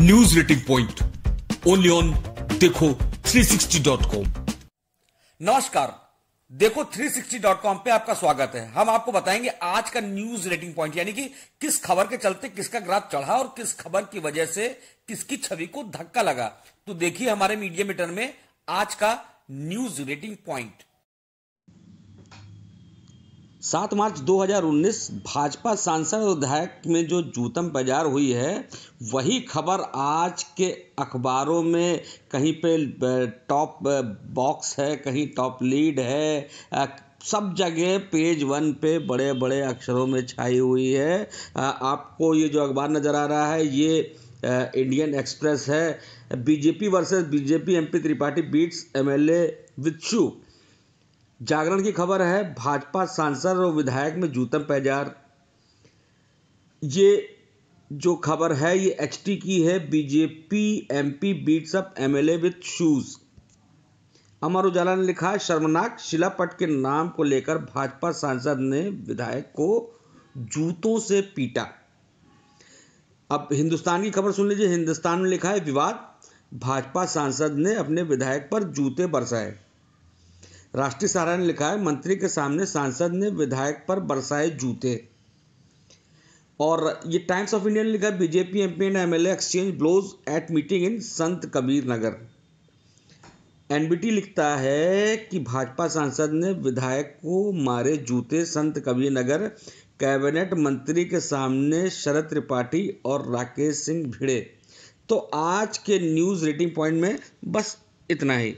news rating point only on Dekho three sixty dot com नमस्कार Dekho three sixty dot com पे आपका स्वागत है हम आपको बताएंगे आज का न्यूज रेटिंग पॉइंट यानी कि किस खबर के चलते किसका ग्राफ चढ़ा और किस खबर की वजह से किसकी छवि को धक्का लगा तो देखिए हमारे मीडिया मीटर में आज का न्यूज रेटिंग पॉइंट सात मार्च 2019 भाजपा सांसद और विधायक में जो जूतम बाजार हुई है वही खबर आज के अखबारों में कहीं पे टॉप बॉक्स है कहीं टॉप लीड है सब जगह पेज वन पे बड़े बड़े अक्षरों में छाई हुई है आपको ये जो अखबार नज़र आ रहा है ये इंडियन एक्सप्रेस है BJP versus BJP MP Tripathi beats MLA with shoe Jagran की खबर है भाजपा सांसद और विधायक में जूतम पैजार ये जो खबर है ये एचटी की है BJP MP beats up MLA with shoes Amar Ujala ने लिखा है शर्मनाक शिलापट के नाम को लेकर भाजपा सांसद ने विधायक को जूतों से पीटा अब हिंदुस्तान की खबर सुन लीजिए हिंदुस्तान में लिखा है विवाद भाजपा सांसद ने अपने विधायक पर जूते बरसाए राष्ट्रीय सहारा ने लिखा है मंत्री के सामने सांसद ने विधायक पर बरसाए जूते और ये टाइम्स ऑफ इंडिया ने लिखा BJP MP and MLA exchange blows at meeting in Sant Kabir Nagar NBT लिखता है कि भाजपा सांसद ने विधायक को मारे जूते संत कबीर नगर कैबिनेट मंत्री के सामने शरद त्रिपाठी और राकेश सिंह भिड़े तो आज के न्यूज़ रेटिंग पॉइंट में बस इतना ही